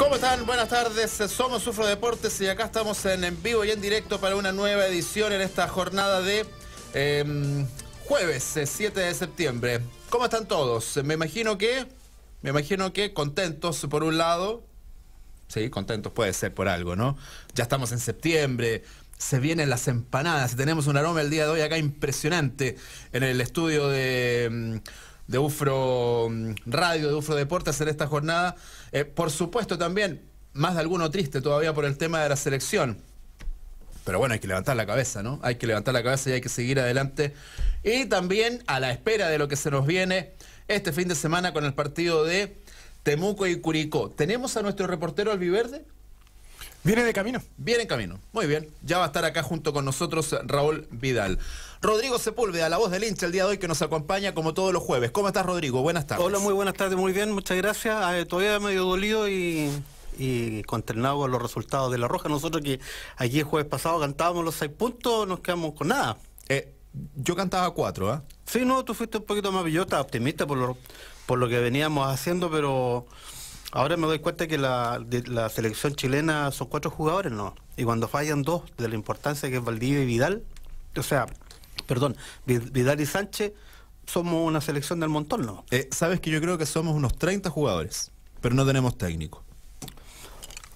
¿Cómo están? Buenas tardes. Somos Sufro Deportes y acá estamos en, vivo y en directo para una nueva edición en esta jornada de em, jueves 7 eh, de septiembre. ¿Cómo están todos? Me imagino que me imagino que contentos por un lado. Sí, contentos puede ser por algo, ¿no? Ya estamos en septiembre, se vienen las empanadas. Tenemos un aroma el día de hoy acá impresionante en el estudio de em, de UFRO mm, Radio, de UFRO Deportes, en esta jornada. Eh, por supuesto también, más de alguno triste todavía por el tema de la selección. Pero bueno, hay que levantar la cabeza, ¿no? Hay que levantar la cabeza y hay que seguir adelante. Y también a la espera de lo que se nos viene este fin de semana con el partido de Temuco y Curicó. ¿Tenemos a nuestro reportero albiverde? Viene de camino. Viene en camino. Muy bien. Ya va a estar acá junto con nosotros Raúl Vidal. Rodrigo Sepúlveda, la voz del hincha el día de hoy que nos acompaña como todos los jueves. ¿Cómo estás, Rodrigo? Buenas tardes. Hola, muy buenas tardes, muy bien, muchas gracias. Ah, eh, todavía medio dolido y y consternado con los resultados de La Roja. Nosotros que aquí el jueves pasado cantábamos los seis puntos, nos quedamos con nada. Eh, yo cantaba cuatro, ¿ah? Sí, no, tú fuiste un poquito más pillota, optimista por lo, por lo que veníamos haciendo, pero ahora me doy cuenta que la, la selección chilena son cuatro jugadores, ¿no? Y cuando fallan dos, de la importancia que es Valdivia y Vidal, o sea, perdón, Vidal y Sánchez, somos una selección del montón, ¿no? Eh, sabes que yo creo que somos unos 30 jugadores, pero no tenemos técnico.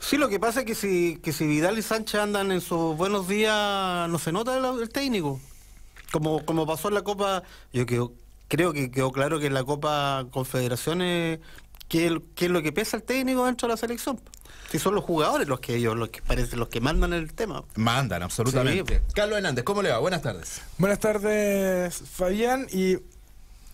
Sí, lo que pasa es que si, Vidal y Sánchez andan en sus buenos días, no se nota el, técnico. Como, como pasó en la Copa, yo creo que quedó claro que en la Copa Confederaciones ¿Qué es lo que piensa el técnico dentro de la selección. Si son los jugadores los que ellos, los que parecen los que mandan el tema. Mandan, absolutamente. Carlos Hernández, ¿cómo le va? Buenas tardes. Buenas tardes, Fabián, y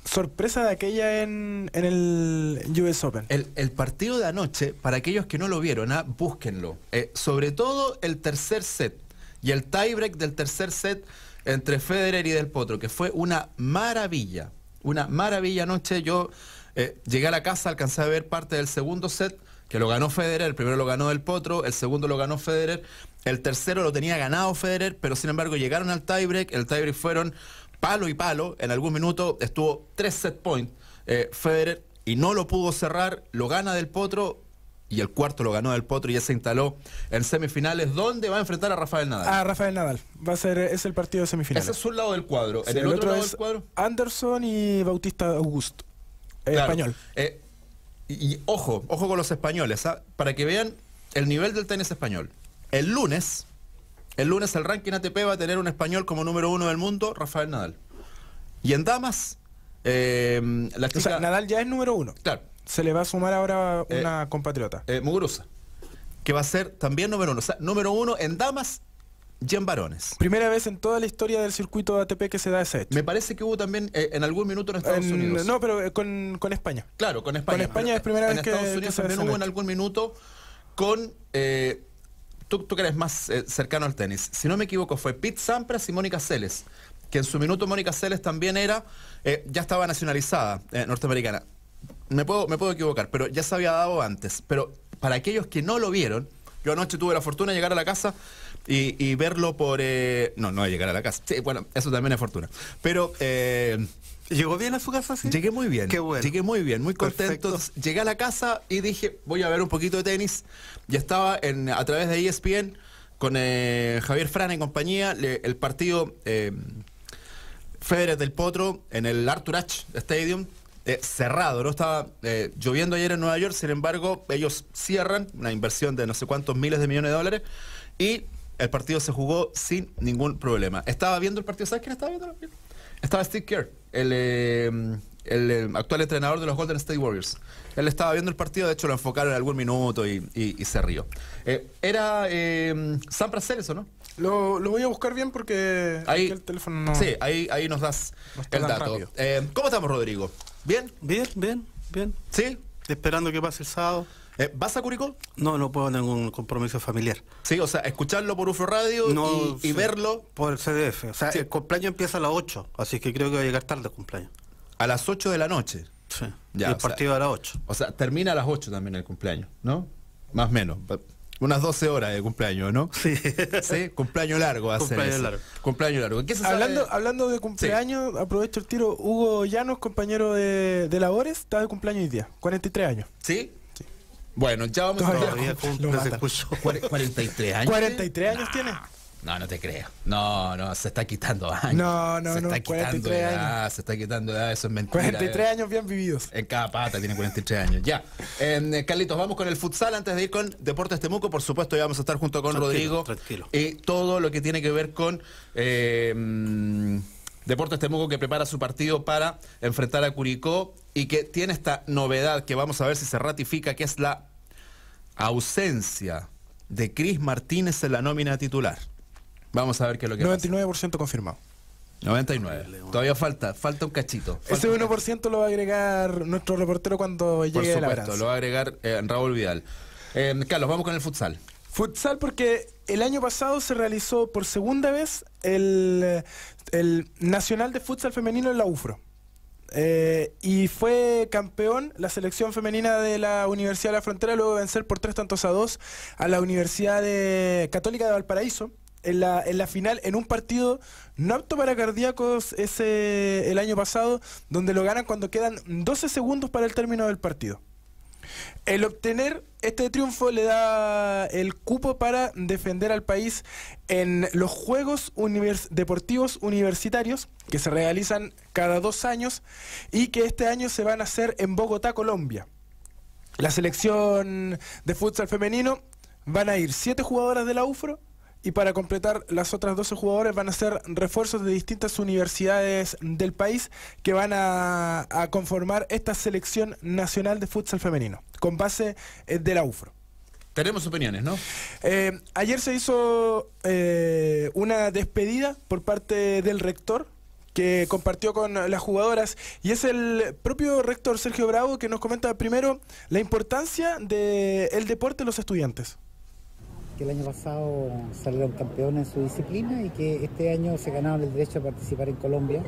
sorpresa de aquella en, el US Open. El, partido de anoche, para aquellos que no lo vieron, ah, búsquenlo. Eh, sobre todo el tercer set y el tiebreak del tercer set entre Federer y Del Potro, que fue una maravilla. Una maravilla noche. Yo eh, llegué a la casa, alcancé a ver parte del segundo set, que lo ganó Federer, el primero lo ganó el Potro, el segundo lo ganó Federer, el tercero lo tenía ganado Federer, pero sin embargo llegaron al tiebreak, el tiebreak fueron palo y palo, en algún minuto estuvo tres set points eh, Federer y no lo pudo cerrar, lo gana del Potro, y el cuarto lo ganó del Potro y ya se instaló en semifinales, ¿Dónde va a enfrentar a Rafael Nadal. A Rafael Nadal. Va a ser, eh, es el partido de semifinales. Ese es un lado del cuadro. en el, otro, lado del cuadro. Anderson y Bautista Augusto español. Eh, y, ojo, ojo con los españoles, ¿ah? para que vean el nivel del tenis español. El lunes, el lunes el ranking ATP va a tener un español como número uno del mundo, Rafael Nadal. Y en damas, eh, la Nadal ya es número uno. Se le va a sumar ahora eh, una compatriota. Muguruza, que va a ser también número uno. O sea, número uno en damas Jan Barones. Primera vez en toda la historia del circuito ATP que se da ese hecho. Me parece que hubo también eh, en algún minuto en Estados Unidos. No, pero eh, con, España. Claro, con España. Con España es primera en vez que. En Estados Unidos también hubo en algún minuto con. Eh, tú, tú, que eres más cercano al tenis. Si no me equivoco, fue Pete Sampras y Mónica Seles. Que en su minuto Mónica Seles también era. ya estaba nacionalizada norteamericana. Me puedo, me puedo equivocar, pero ya se había dado antes. Pero para aquellos que no lo vieron, yo anoche tuve la fortuna de llegar a la casa y, verlo por... Eh, no, no llegar a la casa. Sí, bueno, eso también es fortuna. Pero... Eh, ¿Llegó bien a su casa? ¿sí? Llegué muy bien. Qué bueno. Llegué muy bien, muy contento. Llegué a la casa y dije, voy a ver un poquito de tenis. Ya estaba a través de ESPN con eh, Javier Fran en compañía, el partido eh, Federer del Potro en el Arthur Stadium. cerrado, ¿no? Estaba lloviendo ayer en Nueva York, sin embargo, ellos cierran una inversión de no sé cuántos miles de millones de dólares y el partido se jugó sin ningún problema. Estaba viendo el partido, ¿sabes quién estaba viendo? Estaba Steve Kerr, el, eh, eh, actual entrenador de los Golden State Warriors. Él estaba viendo el partido, de hecho lo enfocaron en algún minuto y, se rió. Eh, era San Sampras eso, ¿no? Lo, voy a buscar bien porque ahí, el teléfono no... Sí, ahí, ahí nos das el dato. ¿Cómo estamos, Rodrigo? ¿Bien? Bien, bien, bien. ¿Sí? Esperando que pase el sábado. Eh, ¿Vas a Curicó? No, no puedo ningún compromiso familiar. Sí, o sea, escucharlo por UFO Radio y, verlo. Por el CDF. O sea, el cumpleaños empieza a las 8, así que creo que va a llegar tarde el cumpleaños. ¿A las 8 de la noche? Sí. el partido a las 8. O sea, termina a las 8 también el cumpleaños, ¿no? Más o menos. Unas 12 horas de cumpleaños, ¿no? Sí. Sí, cumpleaños largo va a cumpleaños Largo. Cumpleaños largo. ¿Qué se hablando, hablando de cumpleaños, aprovecho el tiro. Hugo Llanos, compañero de, de labores, está de cumpleaños hoy día, 43 años. ¿Sí? Bueno, ya vamos a ver. 43 años. 43 años tiene. No, no te creo. No, no, se está quitando años. No, no, se está Quitando edad, años. Se está quitando edad, eso es mentira. 43 años bien vividos. En cada pata tiene 43 años. Ya. Eh, Carlitos, vamos con el futsal antes de ir con Deportes Temuco. Por supuesto, ya vamos a estar junto con Rodrigo. Tranquilo. Y todo lo que tiene que ver con. Eh, Deportes Temuco que prepara su partido para enfrentar a Curicó y que tiene esta novedad que vamos a ver si se ratifica, que es la ausencia de Cris Martínez en la nómina titular. Vamos a ver qué es lo que 99% confirmado. 99. Todavía falta, falta un cachito. Ese 1% lo va a agregar nuestro reportero cuando llegue Por supuesto, lo va a agregar eh, Raúl Vidal. Eh, Carlos, vamos con el futsal. Futsal porque el año pasado se realizó por segunda vez el, el Nacional de Futsal Femenino en la UFRO. Eh, y fue campeón la selección femenina de la Universidad de la Frontera luego de vencer por tres tantos a dos a la Universidad Católica de Valparaíso. En la, en la, final, en un partido no apto para cardíacos ese, el año pasado, donde lo ganan cuando quedan 12 segundos para el término del partido. El obtener este triunfo le da el cupo para defender al país en los Juegos Deportivos Universitarios que se realizan cada dos años y que este año se van a hacer en Bogotá, Colombia. La selección de futsal femenino van a ir siete jugadoras de la UFRO, y para completar, las otras 12 jugadoras van a ser refuerzos de distintas universidades del país que van a, conformar esta selección nacional de futsal femenino, con base eh, de la UFRO. Tenemos opiniones, ¿no? Eh, ayer se hizo eh, una despedida por parte del rector que compartió con las jugadoras y es el propio rector Sergio Bravo que nos comenta primero la importancia del deporte en los estudiantes que el año pasado salieron campeones en su disciplina y que este año se ganaron el derecho a participar en Colombia.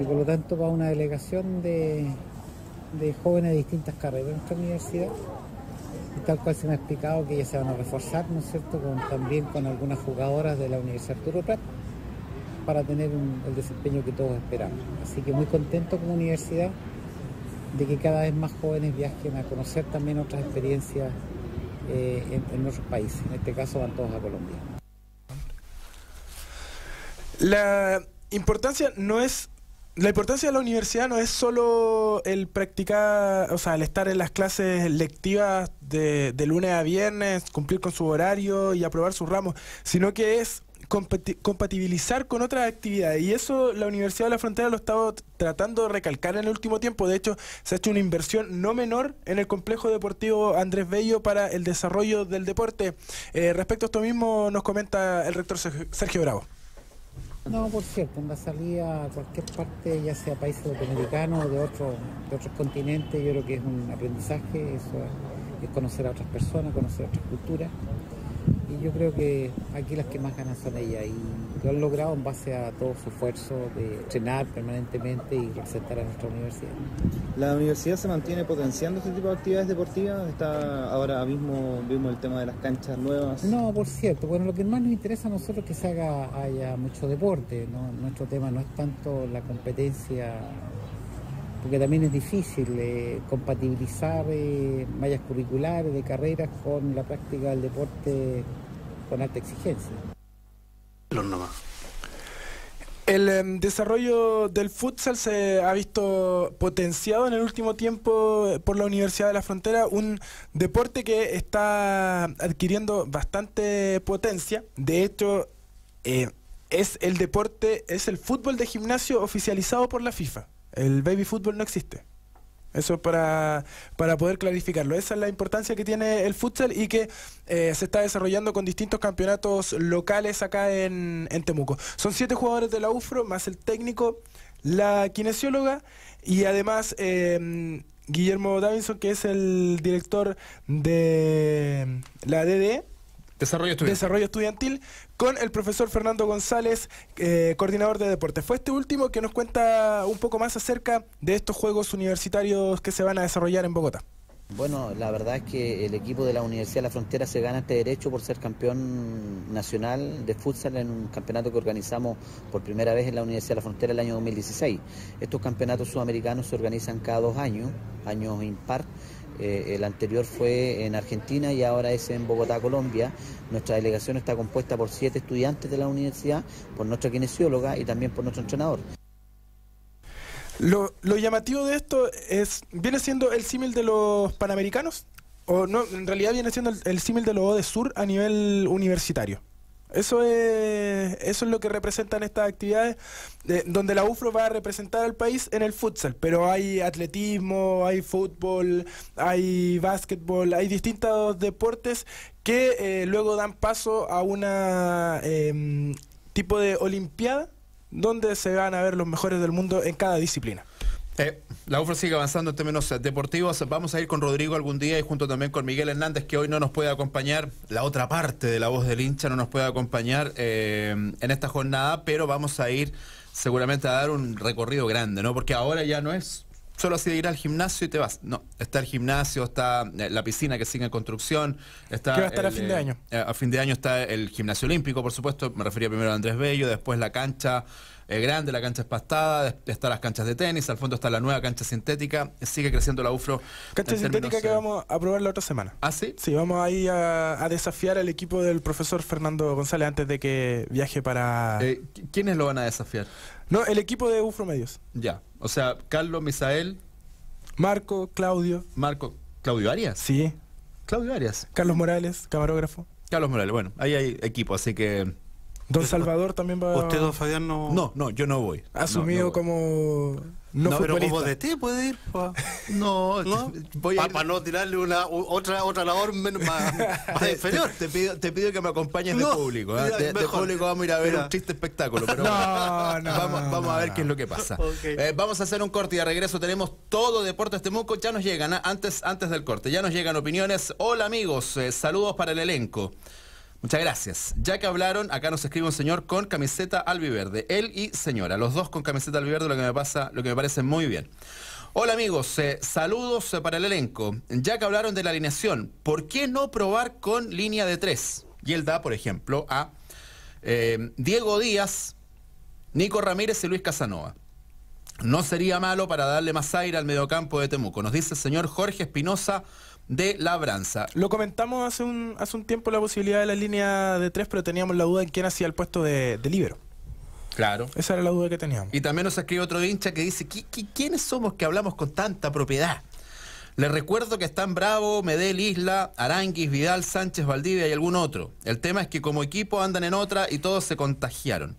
Y por lo tanto va una delegación de, jóvenes de distintas carreras ...en nuestra universidad. Y tal cual se me ha explicado que ya se van a reforzar, ¿no es cierto?, también con algunas jugadoras de la Universidad Arturo para tener el desempeño que todos esperamos. Así que muy contento como universidad de que cada vez más jóvenes viajen a conocer también otras experiencias eh, en, nuestro país países. En este caso van todos a Colombia. La importancia no es la importancia de la universidad no es solo el practicar, o sea, el estar en las clases lectivas de, de, lunes a viernes, cumplir con su horario y aprobar su ramos, sino que es compatibilizar con otras actividades. Y eso la Universidad de la Frontera lo ha estado tratando de recalcar en el último tiempo. De hecho, se ha hecho una inversión no menor en el complejo deportivo Andrés Bello para el desarrollo del deporte. Eh, respecto a esto mismo, nos comenta el rector Sergio Bravo. No, por cierto, en la salida a cualquier parte, ya sea países latinoamericanos o de, de otros continentes, yo creo que es un aprendizaje, eso es, es conocer a otras personas, conocer otras culturas y yo creo que aquí las que más ganan son ellas y lo han logrado en base a todo su esfuerzo de entrenar permanentemente y presentar a nuestra universidad. La universidad se mantiene potenciando este tipo de actividades deportivas, está ahora mismo vimos el tema de las canchas nuevas. No, por cierto, bueno, lo que más nos interesa a nosotros es que se haga haya mucho deporte, nuestro tema no es tanto la competencia porque también es difícil eh, compatibilizar eh, mallas curriculares de carreras con la práctica del deporte con alta exigencia. El eh, desarrollo del futsal se ha visto potenciado en el último tiempo por la Universidad de la Frontera, un deporte que está adquiriendo bastante potencia. De hecho, es el deporte, es el fútbol de gimnasio oficializado por la FIFA. El baby fútbol no existe. Eso es para, poder clarificarlo. Esa es la importancia que tiene el futsal y que eh, se está desarrollando con distintos campeonatos locales acá en, Temuco. Son siete jugadores de la UFRO, más el técnico, la kinesióloga y además em, Guillermo Davinson, que es el director de la DDE Desarrollo estudiantil. Desarrollo estudiantil con el profesor Fernando González, eh, coordinador de deportes. Fue este último que nos cuenta un poco más acerca de estos Juegos Universitarios que se van a desarrollar en Bogotá. Bueno, la verdad es que el equipo de la Universidad de la Frontera se gana este derecho por ser campeón nacional de futsal en un campeonato que organizamos por primera vez en la Universidad de la Frontera el año 2016. Estos campeonatos sudamericanos se organizan cada dos años, años impar eh, el anterior fue en Argentina y ahora es en Bogotá, Colombia. Nuestra delegación está compuesta por siete estudiantes de la universidad, por nuestra kinesióloga y también por nuestro entrenador. Lo, llamativo de esto es, viene siendo el símil de los panamericanos, o no, en realidad viene siendo el, símil de los de sur a nivel universitario. Eso es, lo que representan estas actividades, donde la UFRO va a representar al país en el futsal, pero hay atletismo, hay fútbol, hay básquetbol, hay distintos deportes que eh, luego dan paso a un em, tipo de olimpiada donde se van a ver los mejores del mundo en cada disciplina. Eh, la UFRO sigue avanzando en términos deportivos. Vamos a ir con Rodrigo algún día y junto también con Miguel Hernández, que hoy no nos puede acompañar. La otra parte de la voz del hincha no nos puede acompañar eh, en esta jornada, pero vamos a ir seguramente a dar un recorrido grande, ¿no? Porque ahora ya no es solo así de ir al gimnasio y te vas. No, está el gimnasio, está eh, la piscina que sigue en construcción. Está va a estar a fin de eh, año. Eh, a fin de año está el gimnasio olímpico, por supuesto. Me refería primero a Andrés Bello, después la cancha grande, la cancha espastada, están las canchas de tenis, al fondo está la nueva cancha sintética. Sigue creciendo la UFRO. Cancha sintética que vamos a probar la otra semana. ¿Ah, sí? Sí, vamos ahí a, a desafiar al equipo del profesor Fernando González antes de que viaje para... ¿Quiénes lo van a desafiar? No, el equipo de UFRO Medios. Ya. O sea, Carlos, Misael. Marco, Claudio. Marco, Claudio Arias. Sí. Claudio Arias. Carlos Morales, camarógrafo. Carlos Morales, bueno, ahí hay equipo, así que. Don Salvador también va. ¿Usted, don Fabián, no.? No, no, yo no voy. Asumido como no, pero como ti puede ir. No, Voy a Para no tirarle una otra otra labor más, te, inferior. Te, pido, que me acompañes de público. ¿eh? De, público vamos a ir a ver un triste espectáculo. Pero vamos, a ver qué es lo que pasa. Eh, vamos a hacer un corte y de regreso tenemos todo este muco. Ya nos llegan, ¿eh? antes, antes del corte, ya nos llegan opiniones. Hola amigos, saludos para el elenco. Muchas gracias. Ya que hablaron, acá nos escribe un señor con camiseta albiverde. Él y señora, los dos con camiseta albiverde, lo que me pasa, lo que me parece muy bien. Hola amigos, eh, saludos eh, para el elenco. Ya que hablaron de la alineación, ¿por qué no probar con línea de tres? Y él da, por ejemplo, a eh, Diego Díaz, Nico Ramírez y Luis Casanova. No sería malo para darle más aire al mediocampo de Temuco. Nos dice el señor Jorge Espinosa de labranza. Lo comentamos hace un, hace un tiempo la posibilidad de la línea de tres, pero teníamos la duda en quién hacía el puesto de, de libero. Claro. Esa era la duda que teníamos. Y también nos escribe otro hincha que dice, quiénes somos que hablamos con tanta propiedad? Les recuerdo que están Bravo, Medel, Isla, Aranguis, Vidal, Sánchez, Valdivia y algún otro. El tema es que como equipo andan en otra y todos se contagiaron.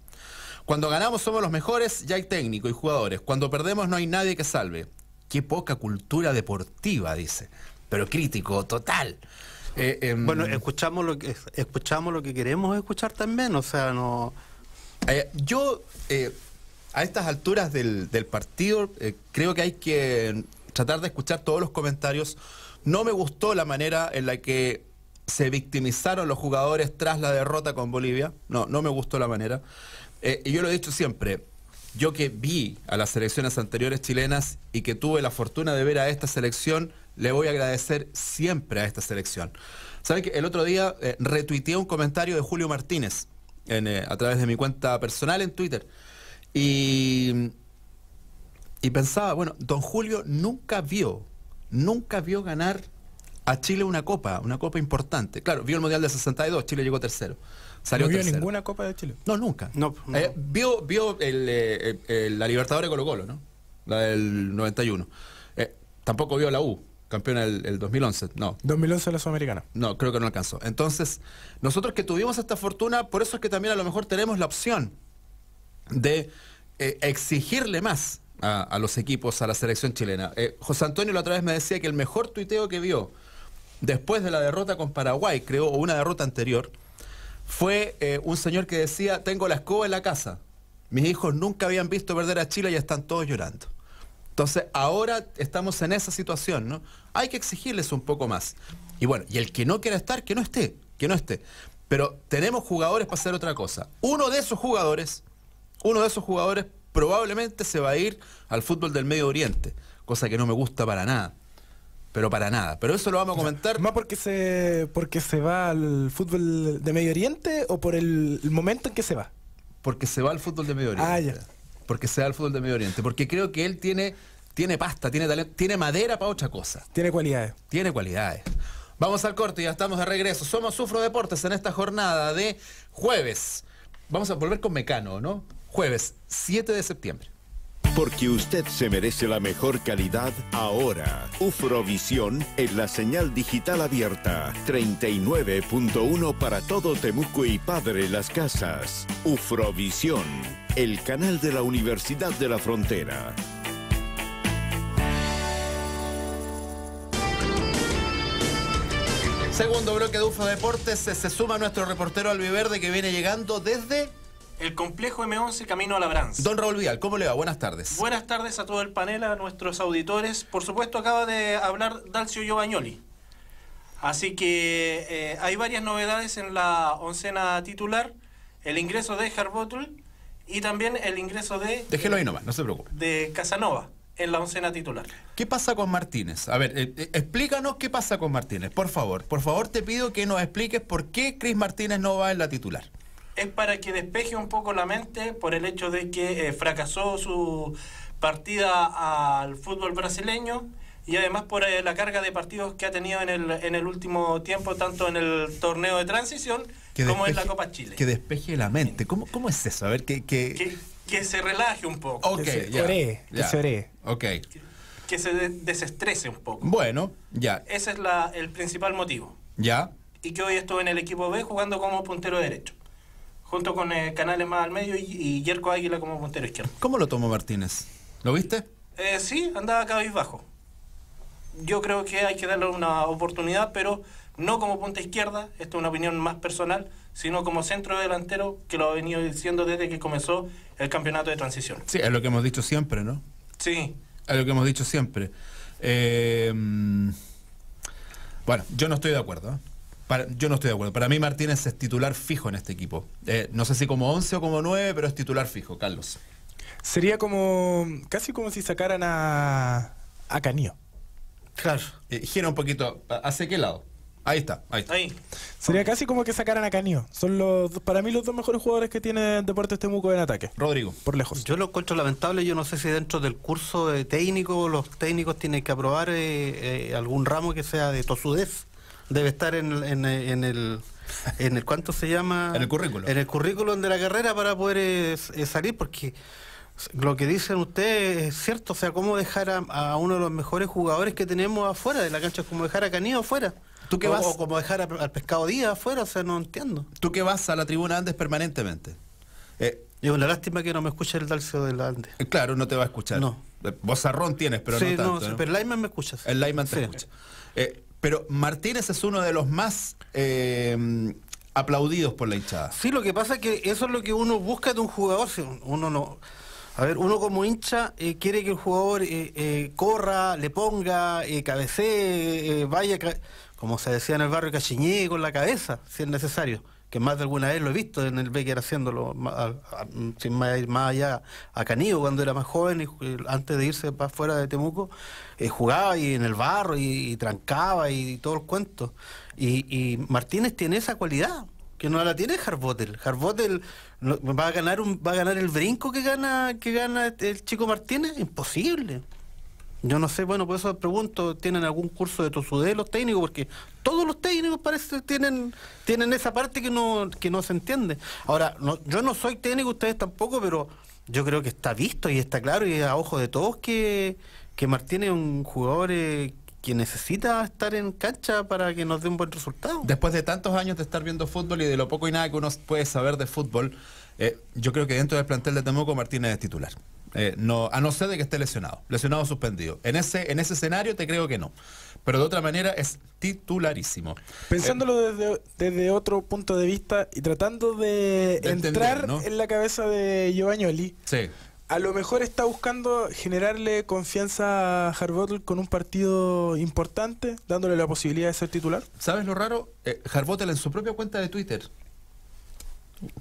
Cuando ganamos somos los mejores, ya hay técnico y jugadores. Cuando perdemos no hay nadie que salve. Qué poca cultura deportiva, dice pero crítico, total. Eh, em, bueno, escuchamos lo, que, escuchamos lo que queremos escuchar también, o sea, no... Eh, yo, eh, a estas alturas del, del partido, creo que hay que tratar de escuchar todos los comentarios. No me gustó la manera en la que se victimizaron los jugadores tras la derrota con Bolivia. No, no me gustó la manera. y yo lo he dicho siempre, yo que vi a las selecciones anteriores chilenas y que tuve la fortuna de ver a esta selección le voy a agradecer siempre a esta selección. Saben que el otro día eh, retuiteé un comentario de Julio Martínez eh, a través de mi cuenta personal en Twitter. Y, y pensaba, bueno, don Julio nunca vio, nunca vio ganar a Chile una copa, una copa importante. Claro, vio el Mundial del 62, Chile llegó tercero. Salió ¿No vio ninguna copa de Chile? No, nunca. Eh, vio vio el, la Libertadores Colo Colo, ¿no? La del 91. tampoco vio la U campeona el, 2011, no. 2011 la Sudamericana. No, creo que no alcanzó. Entonces, nosotros que tuvimos esta fortuna, por eso es que también a lo mejor tenemos la opción de eh, exigirle más a, los equipos, a la selección chilena. Eh, José Antonio la otra vez me decía que el mejor tuiteo que vio después de la derrota con Paraguay, creo, o una derrota anterior, fue eh, un señor que decía, tengo la escoba en la casa. Mis hijos nunca habían visto perder a Chile y están todos llorando. Entonces, ahora estamos en esa situación, ¿no? Hay que exigirles un poco más. Y bueno, y el que no quiera estar, que no esté, que no esté. Pero tenemos jugadores para hacer otra cosa. Uno de esos jugadores, uno de esos jugadores probablemente se va a ir al fútbol del Medio Oriente, cosa que no me gusta para nada. Pero para nada. Pero eso lo vamos a comentar. ¿Más porque se, porque se va al fútbol de Medio Oriente o por el, momento en que se va? Porque se va al fútbol de Medio ah, Oriente porque sea el fútbol de Medio Oriente, porque creo que él tiene, tiene pasta, tiene talento, tiene madera para otra cosa. Tiene cualidades. Tiene cualidades. Vamos al corte, ya estamos de regreso. Somos Sufro Deportes en esta jornada de jueves. Vamos a volver con Mecano, ¿no? Jueves 7 de septiembre. Porque usted se merece la mejor calidad ahora. Ufrovisión en la señal digital abierta. 39.1 para todo Temuco y Padre Las Casas. Ufrovisión el canal de la Universidad de la Frontera. Segundo bloque de UFO Deportes, se, suma nuestro reportero Albiverde que viene llegando desde... El complejo M11 Camino a Labranza. Don Raúl Vial, ¿cómo le va? Buenas tardes. Buenas tardes a todo el panel, a nuestros auditores. Por supuesto, acaba de hablar Dalcio Giovagnoli. Así que eh, hay varias novedades en la oncena titular. El ingreso de Herbottle y también el ingreso de... Eh, no se De Casanova en la oncena titular. ¿Qué pasa con Martínez? A ver, eh, eh, explícanos qué pasa con Martínez, por favor. Por favor te pido que nos expliques por qué Cris Martínez no va en la titular. Es para que despeje un poco la mente por el hecho de que fracasó su partida al fútbol brasileño y además por la carga de partidos que ha tenido en el, en el último tiempo, tanto en el torneo de transición ¿Cómo es la Copa Chile? Que despeje la mente. ¿Cómo, cómo es eso? A ver, que... Que, se relaje un poco. Okay, que se que se Ok. Que, se desestrese un poco. Bueno, ya. Ese es la, el principal motivo. Ya. Y que hoy estuve en el equipo B jugando como puntero derecho. Junto con eh, Canales más al medio y, yerco Águila como puntero izquierdo. ¿Cómo lo tomó Martínez? ¿Lo viste? Eh, sí, andaba cabizbajo. Yo creo que hay que darle una oportunidad, pero no como punta izquierda, esta es una opinión más personal, sino como centro delantero que lo ha venido diciendo desde que comenzó el campeonato de transición. Sí, es lo que hemos dicho siempre, ¿no? Sí. Es lo que hemos dicho siempre. Eh, bueno, yo no estoy de acuerdo. ¿eh? yo no estoy de acuerdo. Para mí Martínez es titular fijo en este equipo. Eh, no sé si como 11 o como 9, pero es titular fijo, Carlos. Sería como casi como si sacaran a, a Canío. Claro. gira un poquito. ¿Hacia qué lado? Ahí está, ahí está. Sería casi como que sacaran a Canio. Son los para mí los dos mejores jugadores que tiene Deportes Temuco en ataque. Rodrigo. Por lejos. Yo lo encuentro lamentable. Yo no sé si dentro del curso técnico los técnicos tienen que aprobar eh, eh, algún ramo que sea de tosudez. Debe estar en, en, en el en el cuánto se llama en el currículum en el currículum de la carrera para poder eh, salir porque lo que dicen ustedes es cierto o sea cómo dejar a, uno de los mejores jugadores que tenemos afuera de la cancha es como dejar a Canio afuera ¿Tú que o, vas? O como dejar al pescado día afuera, o sea, no entiendo. Tú qué vas a la tribuna Andes permanentemente. Eh, es una lástima que no me escuche el Dalcio de la Andes. Eh, claro, no te va a escuchar. No. Eh, Vozarrón tienes, pero no tanto. sí, pero el Lyman me escuchas El Lyman te escucha. Eh, pero Martínez es uno de los más em, aplaudidos por la hinchada. Sí, lo que pasa es que eso es lo que uno busca de un jugador. Si uno no. A ver, uno como hincha quiere que el jugador corra, le ponga, cabecee, vaya como se decía en el barrio, cachiñé con la cabeza, si es necesario. Que más de alguna vez lo he visto en el Becker haciéndolo, sin más, más, allá, a Canío cuando era más joven, y, antes de irse para afuera de Temuco, eh, jugaba y en el barro y, trancaba y, todos los cuentos. y Martínez tiene esa cualidad que no la tiene Harbotel. Harbotel va a ganar va a ganar el brinco que gana que gana este, el chico Martínez, imposible. Yo no sé, bueno, por eso pregunto, ¿tienen algún curso de tosudé los técnicos? Porque todos los técnicos parece tienen, tienen esa parte que no, que no se entiende. Ahora, yo no soy técnico, ustedes tampoco, pero yo creo que está visto y está claro y a ojos de todos que, Martínez es un jugador eh, que necesita estar en cancha para que nos dé un buen resultado. Después de tantos años de estar viendo fútbol y de lo poco y nada que uno puede saber de fútbol, eh, yo creo que dentro del plantel de Temuco Martínez es titular. Eh, no, a no ser de que esté lesionado, lesionado o suspendido. En ese, en ese escenario te creo que no. Pero de otra manera es titularísimo. Pensándolo eh, desde, otro punto de vista y tratando de, entrar en la cabeza de Giovanni Sí. A lo mejor está buscando generarle confianza a Harbottle con un partido importante, dándole la posibilidad de ser titular. ¿Sabes lo raro? Eh, Harvotel en su propia cuenta de Twitter.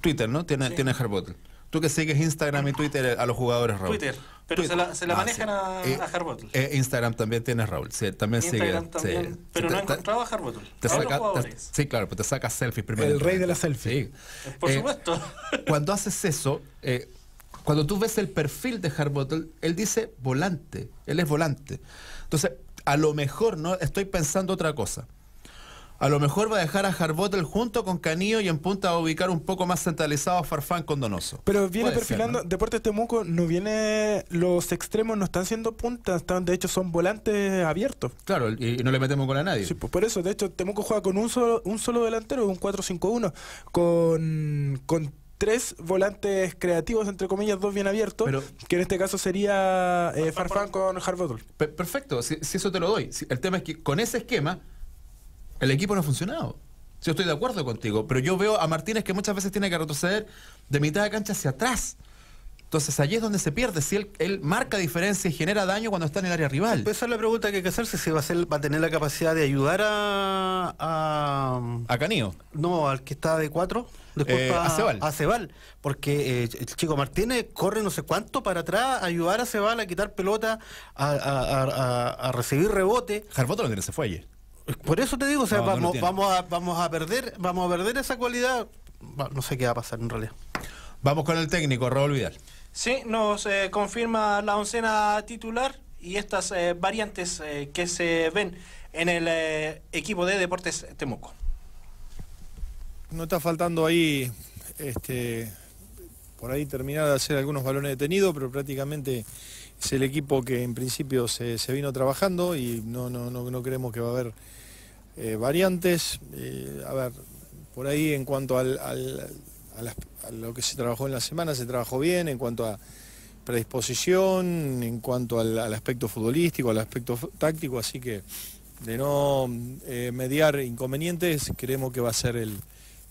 Twitter, ¿no? Tiene, tiene Harbottle Tú que sigues Instagram y Twitter a los jugadores, Raúl. Twitter, pero se la, ah, manejan a, eh, a eh, Instagram también tienes, Raúl. Sí, también Instagram sigue. También, Pero no he encontrado a Harbottle. saca, sí, claro, pues te saca selfies primero. El rey de la selfie. Eh, por supuesto. Cuando haces eso, cuando tú ves el perfil de Harbottle, él dice volante. Él es volante. Entonces, a lo mejor no estoy pensando otra cosa. A lo mejor va a dejar a Harbottle junto con Canillo y en punta va a ubicar un poco más centralizado a Farfán con Donoso. Pero viene perfilando, Deportes Temuco no viene, los extremos no están siendo puntas, están, de hecho son volantes abiertos. Claro, y, no le metemos con a nadie. Sí, pues por eso, de hecho Temuco juega con un solo, un solo delantero, un 4-5-1, con, con tres volantes creativos, entre comillas, dos bien abiertos, que en este caso sería eh, Farfán con Harbotel. Perfecto, si, eso te lo doy. el tema es que con ese esquema el equipo no ha funcionado. Yo estoy de acuerdo contigo, pero yo veo a Martínez que muchas veces tiene que retroceder de mitad de cancha hacia atrás. Entonces allí es donde se pierde, si él, marca diferencia y genera daño cuando está en el área rival. Esa es la pregunta que hay que hacerse, si va a, va tener la capacidad de ayudar a... A, Canío. No, al que está de cuatro, eh, a, Cebal. Porque eh, el Chico Martínez corre no sé cuánto para atrás, ayudar a Cebal a quitar pelota, a, recibir rebote. Jarboto no tiene, se fue ayer. Por eso te digo, vamos, a, perder, vamos a perder esa cualidad. No sé qué va a pasar en realidad. Vamos con el técnico, Raúl Vidal. Sí, nos eh, confirma la oncena titular y estas eh, variantes eh, que se ven en el equipo de Deportes Temuco. No está faltando ahí, este, por ahí terminar de hacer algunos balones detenidos, pero prácticamente es el equipo que en principio se, vino trabajando y no, no, no creemos que va a haber eh, variantes. Eh, a ver, por ahí en cuanto a, lo que se trabajó en la semana, se trabajó bien en cuanto a predisposición, en cuanto al, aspecto futbolístico, al aspecto táctico, así que de no eh, mediar inconvenientes, creemos que va a ser el,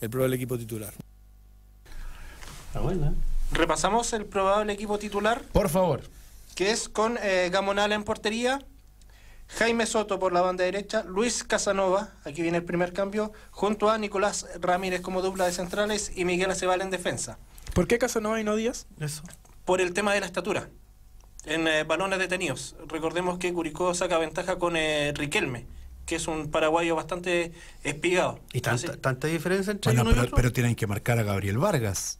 probable equipo titular. ¿Repasamos el probable equipo titular? Por favor. Que es con Gamonal en portería, Jaime Soto por la banda derecha, Luis Casanova, aquí viene el primer cambio, junto a Nicolás Ramírez como dupla de centrales y Miguel Aceval en defensa. ¿Por qué Casanova y no Díaz? Por el tema de la estatura. En eh, balones detenidos. Recordemos que Curicó saca ventaja con eh, Riquelme, que es un paraguayo bastante espigado. ¿Y tanta, diferencia entre bueno, pero tienen que marcar a Gabriel Vargas.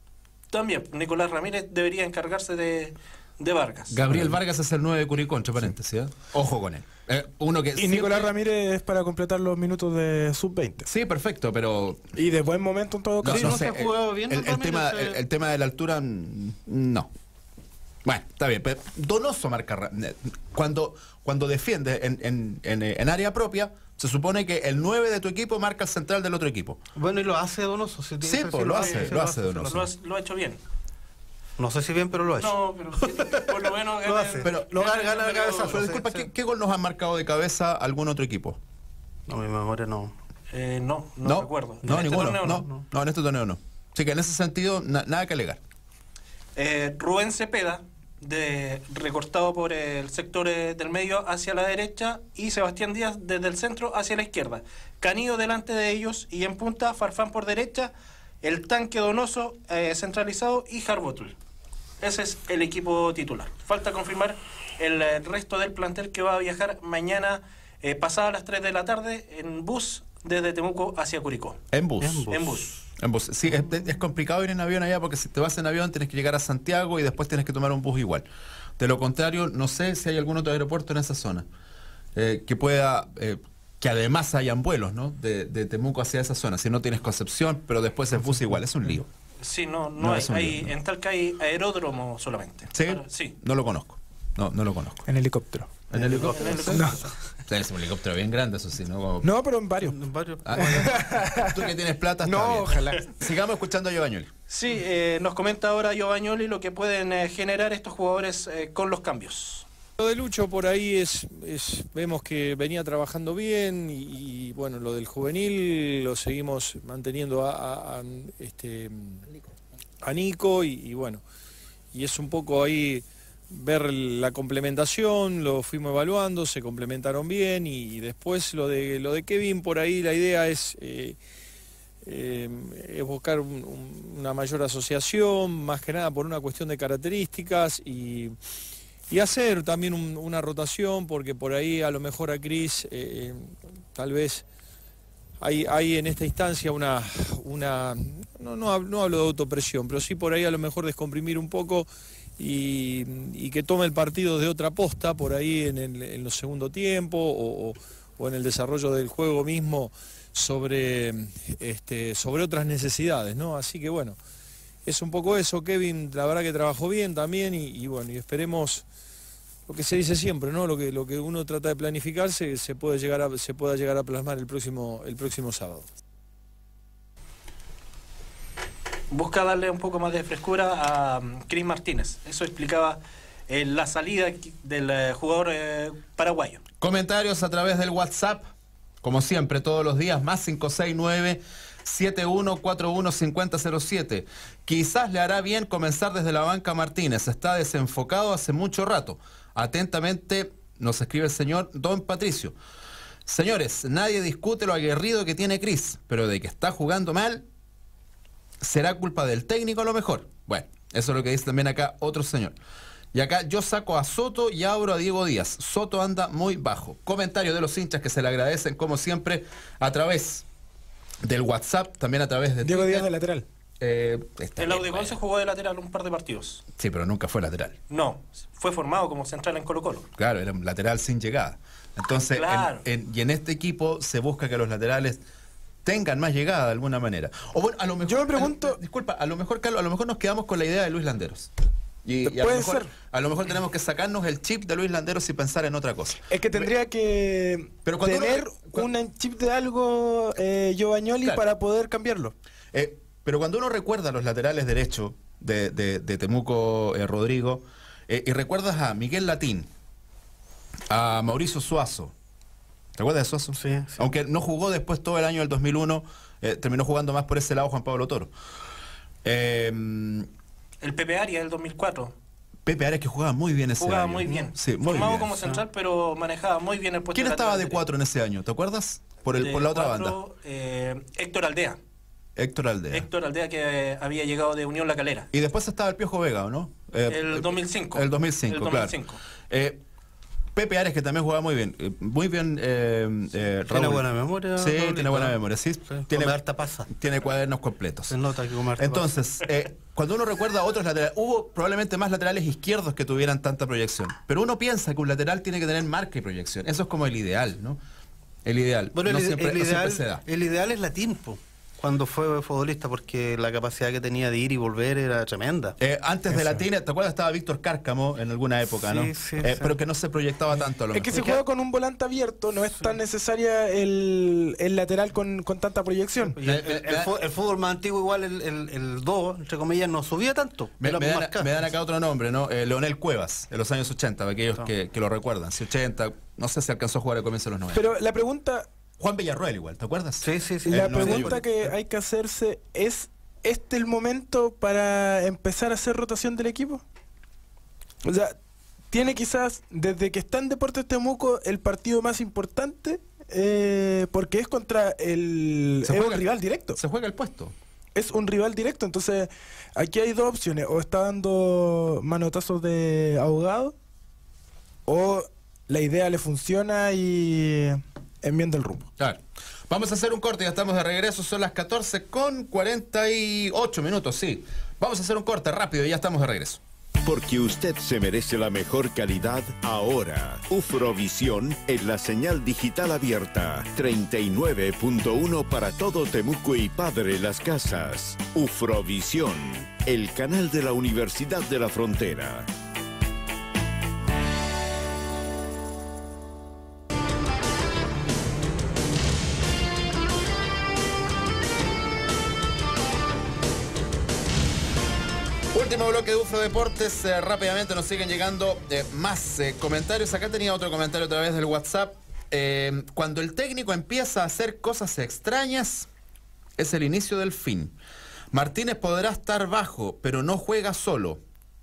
También, Nicolás Ramírez debería encargarse de, de Vargas. Gabriel Vargas es el 9 de Curicón, entre paréntesis. ¿eh? Ojo con él. Eh, uno que y Nicolás Ramírez es para completar los minutos de sub-20. Sí, perfecto, pero. Y de buen momento en todo caso. No, se ha jugado bien el, tema, el, tema de la altura, mm, no. Bueno, está bien, Donoso marca. Eh, cuando, cuando defiende en, en, en, área propia, se supone que el 9 de tu equipo marca el central del otro equipo. Bueno, y lo hace Donoso. Si sí, pues lo hace, lo hace Donoso. lo, ha hecho bien. No sé si bien, pero lo ha No, pero por lo menos lo hace. Pero lo gana, de cabeza. disculpa, ¿qué, gol nos ha marcado de cabeza algún otro equipo? No, mi memoria no. Eh, no, no, recuerdo. No, ¿En este No, en este torneo no. Así que en ese sentido, nada que alegar. Eh, Rubén Cepeda, de, recortado por el sector eh, del medio hacia la derecha y Sebastián Díaz desde el centro hacia la izquierda. Canido delante de ellos y en punta Farfán por derecha, el tanque Donoso centralizado y Harbotul. Ese es el equipo titular. Falta confirmar el eh, resto del plantel que va a viajar mañana, eh, Pasadas las 3 de la tarde, en bus desde Temuco hacia Curicó. En bus. En bus. En bus. Sí, es, complicado ir en avión allá porque si te vas en avión tienes que llegar a Santiago y después tienes que tomar un bus igual. De lo contrario, no sé si hay algún otro aeropuerto en esa zona eh, que pueda... que además hayan vuelos, ¿no? De, de, Temuco hacia esa zona. Si no tienes Concepción, pero después es bus igual. Es un lío. Sí, no, no, hay, hay En Talca hay aeródromo solamente. ¿Sí? sí. No lo conozco. No, no lo conozco. En helicóptero. En helicóptero. un helicóptero bien grande, eso sí, ¿no? No, pero en varios. En varios. Ah. tú que tienes plata. No, ojalá. Sigamos escuchando a Giovanni. Sí, eh, nos comenta ahora Giovanni lo que pueden eh, generar estos jugadores eh, con los cambios. Lo de Lucho por ahí es, vemos que venía trabajando bien y, bueno, lo del juvenil lo seguimos manteniendo a, este, a Nico y, bueno, y es un poco ahí ver la complementación, lo fuimos evaluando, se complementaron bien y, después lo de, lo de Kevin por ahí la idea es... Eh, eh, es buscar una mayor asociación, más que nada por una cuestión de características y, y hacer también una rotación, porque por ahí a lo mejor a Cris eh, eh, tal vez hay, en esta instancia una, una no, hablo de autopresión, pero sí por ahí a lo mejor descomprimir un poco y, que tome el partido de otra posta por ahí en, el, los segundo tiempo o, o, en el desarrollo del juego mismo sobre, este, sobre otras necesidades, ¿no? Así que bueno es un poco eso. Kevin, la verdad que trabajó bien también y, bueno, y esperemos lo que se dice siempre, ¿no? Lo que, lo que uno trata de planificarse se puede llegar a, se pueda llegar a plasmar el próximo, el próximo sábado. Busca darle un poco más de frescura a mm, Chris Martínez. Eso explicaba eh, la salida del eh, jugador eh, paraguayo. Comentarios a través del WhatsApp, como siempre, todos los días, más 569. 71415007. Quizás le hará bien comenzar desde la banca Martínez. Está desenfocado hace mucho rato. Atentamente nos escribe el señor Don Patricio. Señores, nadie discute lo aguerrido que tiene Cris, pero de que está jugando mal, será culpa del técnico a lo mejor. Bueno, eso es lo que dice también acá otro señor. Y acá yo saco a Soto y abro a Diego Díaz. Soto anda muy bajo. Comentario de los hinchas que se le agradecen como siempre a través del WhatsApp, también a través de... Diego Díaz de lateral. Eh, el Audicón se jugó de lateral un par de partidos. Sí, pero nunca fue lateral. No, fue formado como central en Colo Colo. Claro, era un lateral sin llegada. Entonces, y en este equipo se busca que los laterales tengan más llegada de alguna manera. O bueno, a lo mejor... Yo me pregunto... disculpa, a lo mejor, Carlos, a lo mejor nos quedamos con la idea de Luis Landeros. Y, a, lo mejor, tenemos que sacarnos el chip de Luis Landeros y pensar en otra cosa. Es que tendría que tener un chip de algo eh, para poder cambiarlo. Eh, pero cuando uno recuerda los laterales derechos de, Temuco eh, Rodrigo eh, y recuerdas a Miguel Latín, a Mauricio Suazo, ¿Te acuerdas de Suazo? Sí, Aunque no jugó después todo el año del 2001, terminó jugando más por ese lado Juan Pablo Toro. Eh, el Pepe Aria del 2004. Pepe Arias que jugaba muy bien ese año. Jugaba muy bien. Sí, muy Formado como central, ah. pero manejaba muy bien el puesto. ¿Quién estaba de cuatro en ese año? ¿Te acuerdas? Por, el, por la otra banda. Eh, Héctor Aldea. Héctor Aldea. Héctor Aldea que había llegado de Unión La Calera. Y después estaba el Piojo Vega, no? Eh, el 2005. Eh, el 2005, el 2005. Pepe Ares, que también jugaba muy bien. Eh, muy bien. Eh, eh tiene buena memoria. Sí, tiene buena memoria. Sí, tiene, harta tiene cuadernos completos. Se nota que Entonces, eh, cuando uno recuerda a otros laterales, hubo probablemente más laterales izquierdos que tuvieran tanta proyección. Pero uno piensa que un lateral tiene que tener marca y proyección. Eso es como el ideal, ¿no? El ideal. ideal, el ideal es la tiempo cuando fue futbolista porque la capacidad que tenía de ir y volver era tremenda. Eh, antes de de Latina, ¿te acuerdas? Estaba Víctor Cárcamo en alguna época, ¿no? Sí, sí. Eh, pero que no se proyectaba tanto. A lo es que si juega con un volante abierto, no es tan necesaria el, el lateral con, tanta proyección. El, fútbol más antiguo, igual el 2, entre comillas, no subía tanto. Me, dan, acá otro nombre, ¿no? Eh, Leonel Cuevas, de los años 80, para aquellos que, que, lo recuerdan. Si 80, no sé si alcanzó a jugar al comienzo de los 90. Pero la pregunta Juan Villarroel igual, ¿te acuerdas? Sí, sí, sí. La pregunta que hay que hacerse es, ¿este el momento para empezar a hacer rotación del equipo? O sea, tiene quizás, desde que está en Deportes Temuco, el partido más importante, eh, porque es contra el rival directo. Se juega el puesto. Es un rival directo, entonces aquí hay dos opciones, o está dando manotazos de ahogado, o la idea le funciona y enmienda el rumbo. Claro. Vamos a hacer un corte, ya estamos de regreso, son las 14 con 48 minutos, sí. Vamos a hacer un corte rápido y ya estamos de regreso. Porque usted se merece la mejor calidad ahora. Ufrovisión en la señal digital abierta. 39.1 para todo Temuco y Padre Las Casas. Ufrovisión, el canal de la Universidad de la Frontera. bloque de UFRO Deportes, eh, rápidamente nos siguen llegando eh, más eh, comentarios. Acá tenía otro comentario otra vez del WhatsApp. cuando el técnico empieza a hacer cosas extrañas, es el inicio del fin. Martínez podrá estar bajo, pero no juega solo.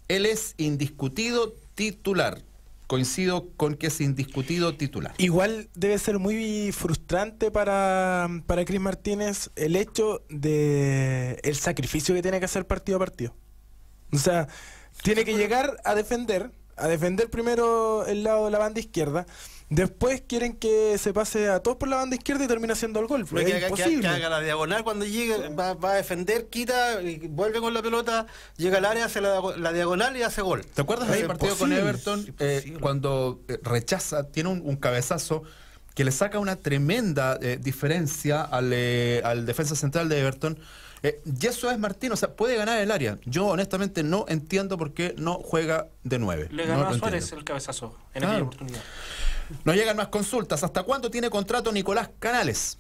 Él es indiscutido titular. Coincido con que es indiscutido titular. Igual debe ser muy frustrante para, para Cris Martínez el hecho de el sacrificio que tiene que hacer partido a partido. O sea, tiene que llegar a defender, a defender primero el lado de la banda izquierda. Después quieren que se pase a todos por la banda izquierda y termina haciendo el gol. es haga la diagonal cuando llegue, va, a defender, quita, vuelve con la pelota, llega al área, hace la, diagonal y hace gol. ¿Te acuerdas del partido con Everton? Eh, cuando eh, rechaza, tiene un, cabezazo que le saca una tremenda eh, diferencia al, al defensa central de Everton. Eh, eso es Martín, o sea, puede ganar el área. Yo honestamente no entiendo por qué no juega de nueve. Le ganó a Suárez el cabezazo en oportunidad. Nos llegan más consultas. ¿Hasta cuándo tiene contrato Nicolás Canales?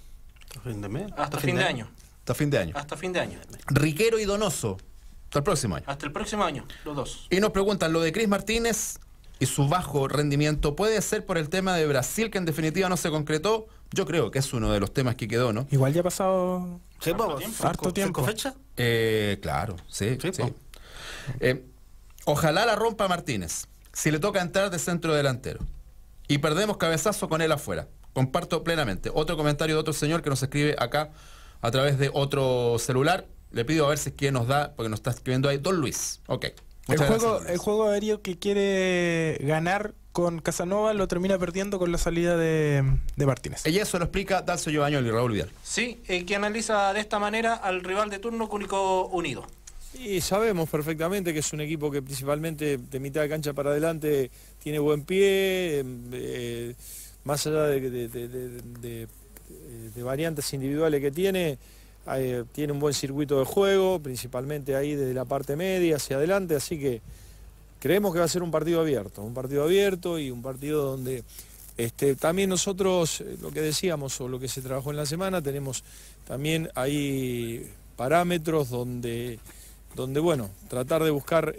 Hasta fin de mes. Hasta, fin, de año. año. Hasta fin de año. Hasta fin de año. Riquero y Donoso. Hasta el próximo año. Hasta el próximo año, los dos. Y nos preguntan, lo de Cris Martínez y su bajo rendimiento puede ser por el tema de Brasil, que en definitiva no se concretó. Yo creo que es uno de los temas que quedó, ¿no? Igual ya ha pasado Sí, ¿Harto tiempo? fecha? Eh, claro, sí. Eh, ojalá la rompa Martínez, si le toca entrar de centro delantero. Y perdemos cabezazo con él afuera. Comparto plenamente. Otro comentario de otro señor que nos escribe acá a través de otro celular. Le pido a ver si es que nos da, porque nos está escribiendo ahí Don Luis. Ok. El juego, el juego aéreo que quiere ganar con Casanova lo termina perdiendo con la salida de, Martínez. Y eso lo explica Dalso Giovanni y Raúl Vidal. Sí, eh, que analiza de esta manera al rival de turno Cúnico Unido. Y sabemos perfectamente que es un equipo que principalmente de mitad de cancha para adelante tiene buen pie, em, eh, más allá eh, de, variantes individuales que tiene, tiene un buen circuito de juego, principalmente ahí desde la parte media hacia adelante, así que Creemos que va a ser un partido abierto, un partido abierto y un partido donde este, también nosotros, eh, lo que decíamos o lo que se trabajó en la semana, tenemos también ahí parámetros donde, donde bueno, tratar de buscar eh,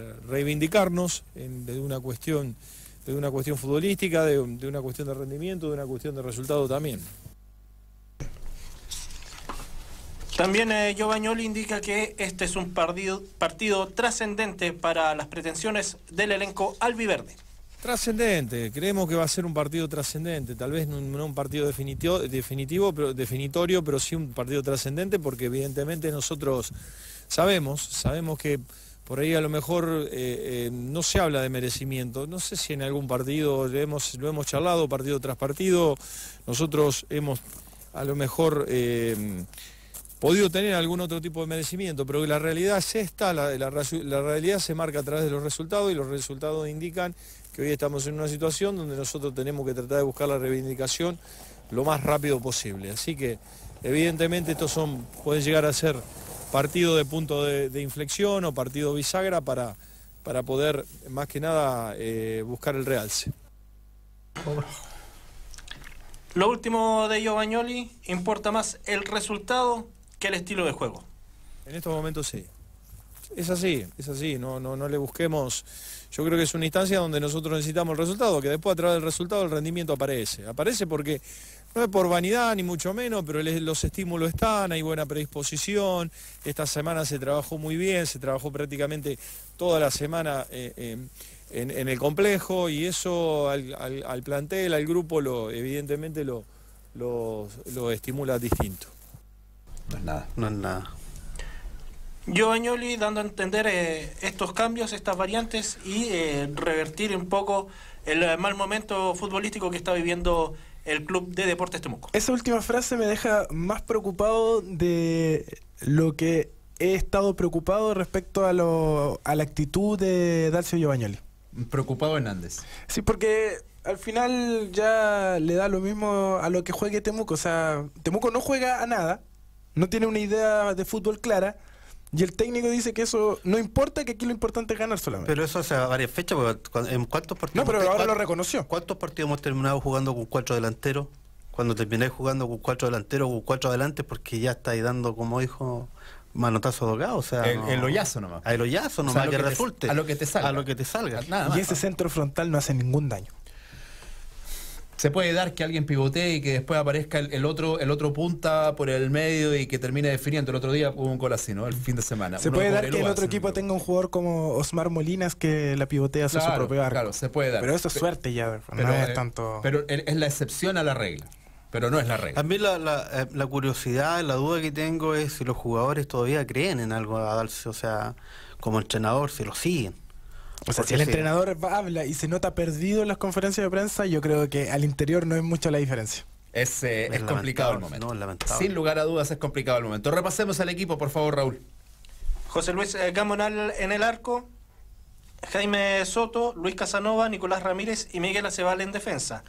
eh, reivindicarnos en, de una cuestión de una cuestión futbolística, de una cuestión de rendimiento, de una cuestión de resultado también. También eh, Giovanni indica que este es un partido, trascendente para las pretensiones del elenco albiverde. Trascendente, creemos que va a ser un partido trascendente, tal vez no, un partido definitivo, definitivo pero, definitorio, pero sí un partido trascendente porque evidentemente nosotros sabemos, sabemos que por ahí a lo mejor eh, eh, no se habla de merecimiento. No sé si en algún partido lo hemos, lo hemos charlado partido tras partido. Nosotros hemos a lo mejor podido tener algún otro tipo de merecimiento, pero la realidad es esta, la, realidad se marca a través de los resultados y los resultados indican que hoy estamos en una situación donde nosotros tenemos que tratar de buscar la reivindicación lo más rápido posible. Así que evidentemente estos son, pueden llegar a ser partido de punto de, inflexión o partido bisagra para, para poder más que nada eh, buscar el realce. Lo último de Giovagnoli, ¿importa más el resultado ¿Qué el estilo de juego. En estos momentos sí. Es así, es así, no, no, no le busquemos. Yo creo que es una instancia donde nosotros necesitamos el resultado, que después a través del resultado el rendimiento aparece. Aparece porque no es por vanidad ni mucho menos, pero los estímulos están, hay buena predisposición. Esta semana se trabajó muy bien, se trabajó prácticamente toda la semana eh, em, en, el complejo y eso al, plantel, al grupo, lo, evidentemente lo estimula distinto. No es nada. No es nada. Yo, dando a entender eh, estos cambios, estas variantes y eh, revertir un poco el mal momento futbolístico que está viviendo el Club de Deportes Temuco. Esa última frase me deja más preocupado de lo que he estado preocupado respecto a, lo, a la actitud de Dalcio Giovagnoli. Preocupado Hernández. Sí, porque al final ya le da lo mismo a lo que juegue Temuco. O sea, Temuco no juega a nada no tiene una idea de fútbol clara. Y el técnico dice que eso no importa, que aquí lo importante es ganar solamente. Pero eso hace varias fechas, pues, ¿en cuántos partidos? No, pero ahora lo reconoció. ¿Cuántos partidos hemos terminado jugando con cuatro delanteros? Cuando termináis jugando con cuatro delanteros, con cuatro adelante, porque ya estáis dando, como hijo manotazo dogado. O sea, el, no, hoyazo nomás. El hoyazo nomás, que, resulte. A lo que te salga. A lo que te salga. y ese centro frontal no hace ningún daño se puede dar que alguien pivotee y que después aparezca el, otro el otro punta por el medio y que termine definiendo. El otro día hubo un gol así, ¿no? El fin de semana. Se puede dar que el otro equipo tenga un jugador como Osmar Molinas que la pivotea hacia su propio arco. Claro, se puede dar. Pero eso es suerte ya, pero, no es eh, tanto... Pero es la excepción a la regla. Pero no es la regla. A mí la, eh, la curiosidad, la duda que tengo es si los jugadores todavía creen en algo a o sea, como entrenador, si lo siguen. O si el entrenador habla y se nota perdido en las conferencias de prensa, yo creo que al interior no es mucha la diferencia. Es, eh, complicado el momento. Sin lugar a dudas es complicado el momento. Repasemos al equipo, por favor, Raúl. José Luis eh, Gamonal en el arco, Jaime Soto, Luis Casanova, Nicolás Ramírez y Miguel Aceval en defensa.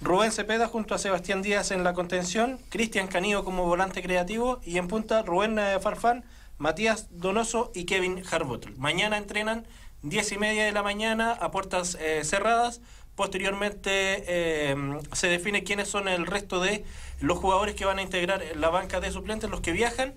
Rubén Cepeda junto a Sebastián Díaz en la contención, Cristian Canío como volante creativo y en punta Rubén eh, Farfán, Matías Donoso y Kevin Harbottle. Mañana entrenan 10 y media de la mañana a puertas eh, cerradas. Posteriormente eh, se define quiénes son el resto de los jugadores que van a integrar la banca de suplentes, los que viajan,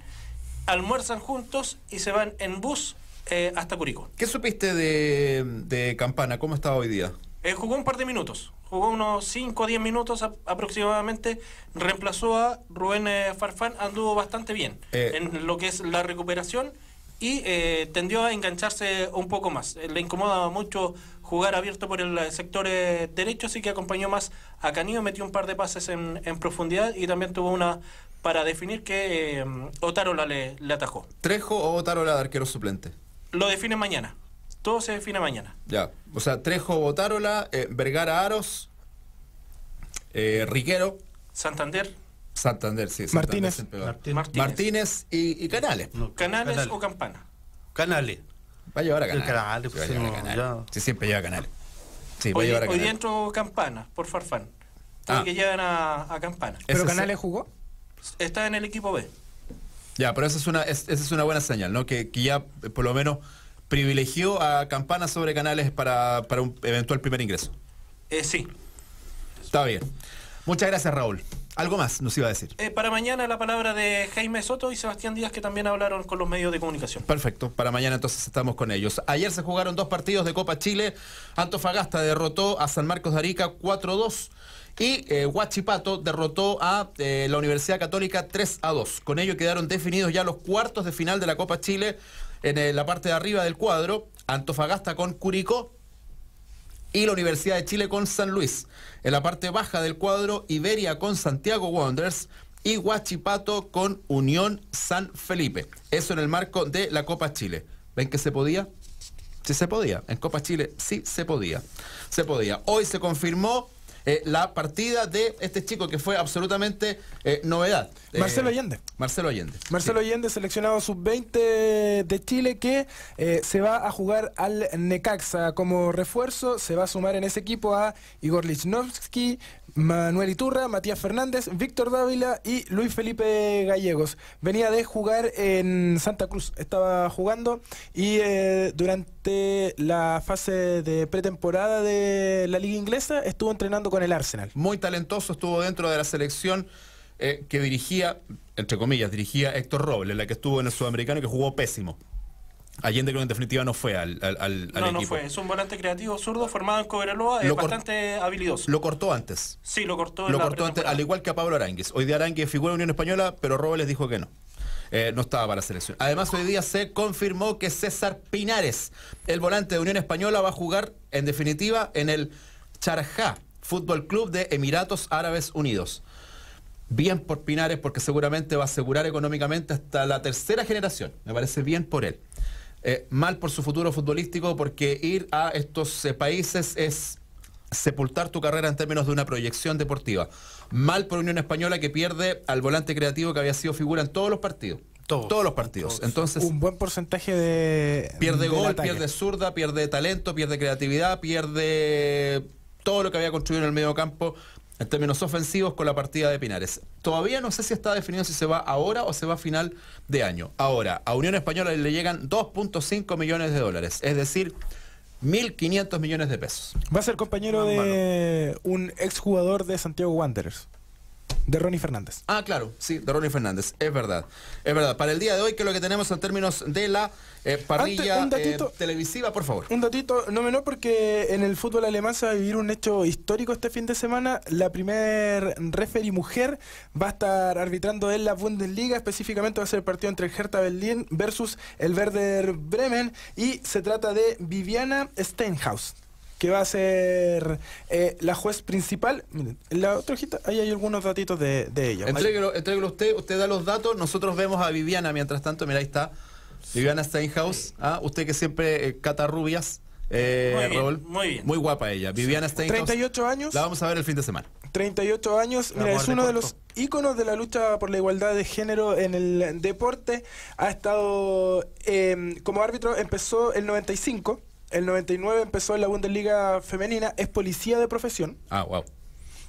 almuerzan juntos y se van en bus eh, hasta Curicó. ¿Qué supiste de, Campana? ¿Cómo está hoy día? jugó un par de minutos, jugó unos 5 o 10 minutos aproximadamente, reemplazó a Rubén Farfán, anduvo bastante bien en lo que es la recuperación y eh, tendió a engancharse un poco más. Eh, le incomodaba mucho jugar abierto por el eh, sector derecho, así que acompañó más a Canillo, metió un par de pases en, profundidad y también tuvo una para definir que Otárola le, atajó. ¿Trejo o Otárola de arquero suplente? Lo define mañana. Todo se define mañana. Ya. O sea, Trejo o Otárola, Vergara Aros, Riquero. Santander. Santander, sí. Martínez. Martínez. Martínez y, Canales. Canales. o Campana. Canales. Va a llevar a Canales. Canales, sí, pues, Sí, siempre lleva a Canales. Sí, hoy, dentro Campana, por Farfán. Ah. que llegan a, Campana. ¿Pero Canales jugó? Está en el equipo B. Ya, pero esa es una, es, esa es una buena señal, ¿no? Que, que, ya eh, por lo menos privilegió a Campana sobre Canales para, para un eventual primer ingreso. Eh, sí. Está bien. Muchas gracias, Raúl. Algo más nos iba a decir. Eh, para mañana la palabra de Jaime Soto y Sebastián Díaz que también hablaron con los medios de comunicación. Perfecto, para mañana entonces estamos con ellos. Ayer se jugaron dos partidos de Copa Chile. Antofagasta derrotó a San Marcos de Arica 4-2. Y eh, Huachipato derrotó a eh, la Universidad Católica 3 a 2. Con ello quedaron definidos ya los cuartos de final de la Copa Chile en la parte de arriba del cuadro. Antofagasta con Curicó y la Universidad de Chile con San Luis. En la parte baja del cuadro, Iberia con Santiago Wanderers y Huachipato con Unión San Felipe. Eso en el marco de la Copa Chile. ¿Ven que se podía? Sí se podía. En Copa Chile sí se podía. Se podía. Hoy se confirmó eh, la partida de este chico que fue absolutamente eh, novedad. Eh, Marcelo Allende. Marcelo Allende. Marcelo Allende, seleccionado sub-20 de Chile, que se va a jugar al Necaxa como refuerzo. Se va a sumar en ese equipo a Igor Lichnowsky, Manuel Iturra, Matías Fernández, Víctor Dávila y Luis Felipe Gallegos. Venía de jugar en Santa Cruz, estaba jugando y eh, durante la fase de pretemporada de la liga inglesa estuvo entrenando con el Arsenal. Muy talentoso, estuvo dentro de la selección eh, que dirigía, entre comillas, dirigía Héctor Robles, la que estuvo en el sudamericano y que jugó pésimo. Allende creo en definitiva no fue al, al, no, no fue. Es un volante creativo zurdo formado en Cobreloa, es bastante habilidoso. Lo cortó antes. Sí, lo cortó. Lo cortó antes, al igual que a Pablo Aránguiz. Hoy día Aránguiz figura en Unión Española, pero Robles dijo que no. Eh, no estaba para la selección. Además, hoy día se confirmó que César Pinares, el volante de Unión Española, va a jugar en definitiva en el Charjá, Fútbol Club de Emiratos Árabes Unidos. Bien por Pinares, porque seguramente va a asegurar económicamente hasta la tercera generación. Me parece bien por él. Eh, mal por su futuro futbolístico, porque ir a estos eh, países es sepultar tu carrera en términos de una proyección deportiva. Mal por Unión Española que pierde al volante creativo que había sido figura en todos los partidos. Todos, los partidos. Entonces, un buen porcentaje de pierde gol, pierde zurda, pierde talento, pierde creatividad, pierde todo lo que había construido en el medio campo en términos ofensivos con la partida de Pinares. Todavía no sé si está definido si se va ahora o se va a final de año. Ahora, a Unión Española le llegan 2.5 millones de dólares, es decir, 1.500 millones de pesos. Va a ser compañero de un exjugador de Santiago Wanderers. De Ronnie Fernández. Ah, claro, sí, de Ronnie Fernández, es verdad. Es verdad. Para el día de hoy, ¿qué es lo que tenemos en términos de la eh, parrilla eh, televisiva, por favor. Un datito no menor porque en el fútbol alemán se va a vivir un hecho histórico este fin de semana. La primer referee mujer va a estar arbitrando en la Bundesliga, específicamente va a ser el partido entre el Hertha Berlín versus el Werder Bremen y se trata de Viviana Steinhaus que va a ser eh, la juez principal. en la otra hojita, ahí hay algunos datitos de, de ella. Entréguelo, usted, usted da los datos, nosotros vemos a Viviana mientras tanto, mira, ahí está. Viviana Steinhaus, ¿ah? usted que siempre eh, cata rubias. Eh, muy, muy, guapa ella. Viviana Steinhaus. 38 años. La vamos a ver el fin de semana. 38 años. Mira, es uno de, los íconos de la lucha por la igualdad de género en el deporte. Ha estado em, como árbitro, empezó el 95 el 99 empezó en la Bundesliga femenina, es policía de profesión. Ah, wow.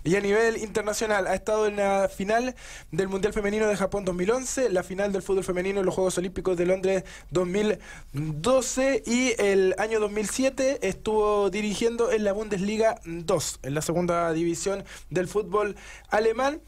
Y a nivel internacional ha estado en la final del Mundial Femenino de Japón 2011, la final del fútbol femenino en los Juegos Olímpicos de Londres 2012 y el año 2007 estuvo dirigiendo en la Bundesliga 2, en la segunda división del fútbol alemán.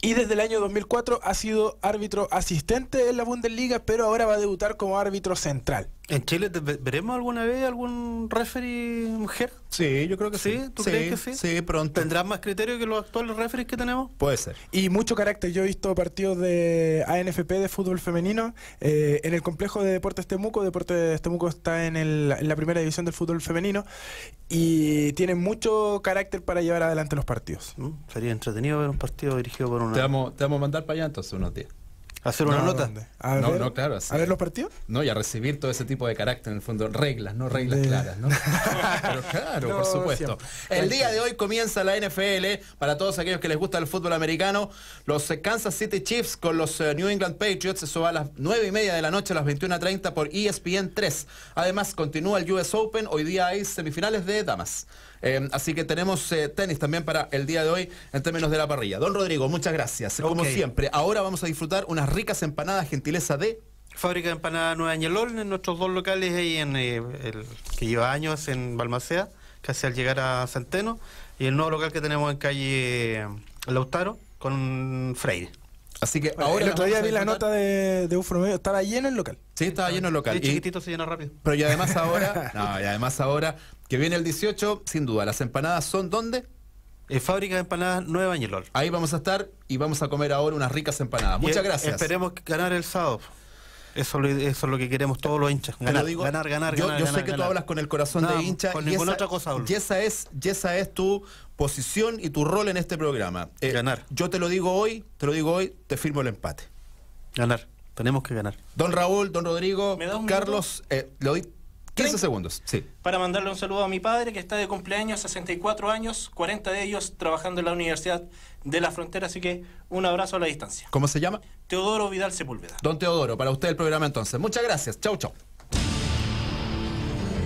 Y desde el año 2004 ha sido árbitro asistente en la Bundesliga, pero ahora va a debutar como árbitro central. ¿En Chile veremos alguna vez algún referee mujer? Sí, yo creo que sí. que sí? Sí, pronto. ¿Tendrás más criterio que los actuales referees que tenemos? Puede ser. Y mucho carácter. Yo he visto partidos de ANFP de fútbol femenino eh, en el complejo de Deportes Temuco. Deportes Temuco está en, el, la primera división del fútbol femenino y tiene mucho carácter para llevar adelante los partidos. Mm, sería entretenido ver un partido dirigido por una. vamos, te vamos a mandar para allá entonces unos días hacer una nota. A ver, no, claro. Así, ¿A ver los partidos? No, y a recibir todo ese tipo de carácter, en el fondo, reglas, no reglas claras, ¿no? Pero claro, por supuesto. El día de hoy comienza la NFL. Para todos aquellos que les gusta el fútbol americano, los eh, Kansas City Chiefs con los eh, New England Patriots, eso va a las 9 y media de la noche, a las 21.30 por e ESPN 3. Además, continúa el US Open. Hoy día hay semifinales de damas. Eh, así que tenemos tenis también para el día de hoy en términos de la parrilla. Don Rodrigo, muchas gracias. Como siempre, ahora vamos a disfrutar unas ricas empanadas, gentileza de Fábrica de Empanadas Nueva Añelol, en nuestros dos locales ahí en eh, el, que lleva años en Balmaceda, casi al llegar a Centeno, y el nuevo local que tenemos en calle eh, Lautaro con Freire. Así que ahora. El otro día vi la nota de, de estaba lleno el local. Sí, estaba lleno el local. Y chiquitito se llena rápido. Pero y además ahora, y además ahora que viene el 18, sin duda, las empanadas son donde eh, fábrica de empanadas Nueva Añelor Ahí vamos a estar y vamos a comer ahora unas ricas empanadas. Muchas e- gracias. Esperemos ganar el sábado. Eso, eso es lo que queremos todos los hinchas. Ganar, ganar, ganar, Yo, sé que tú hablas con el corazón de hincha. Con y ninguna esa, otra cosa Y esa, es, esa es tu posición y tu rol en este programa. Eh, ganar. Yo te lo digo hoy, te lo digo hoy, te firmo el empate. Ganar. Tenemos que ganar. Don Raúl, don Rodrigo, Carlos, lo eh, le 15 segundos, sí. Para mandarle un saludo a mi padre que está de cumpleaños, 64 años, 40 de ellos trabajando en la Universidad de la Frontera, así que un abrazo a la distancia. ¿Cómo se llama? Teodoro Vidal Sepúlveda. Don Teodoro, para usted el programa entonces. Muchas gracias. Chau, chau.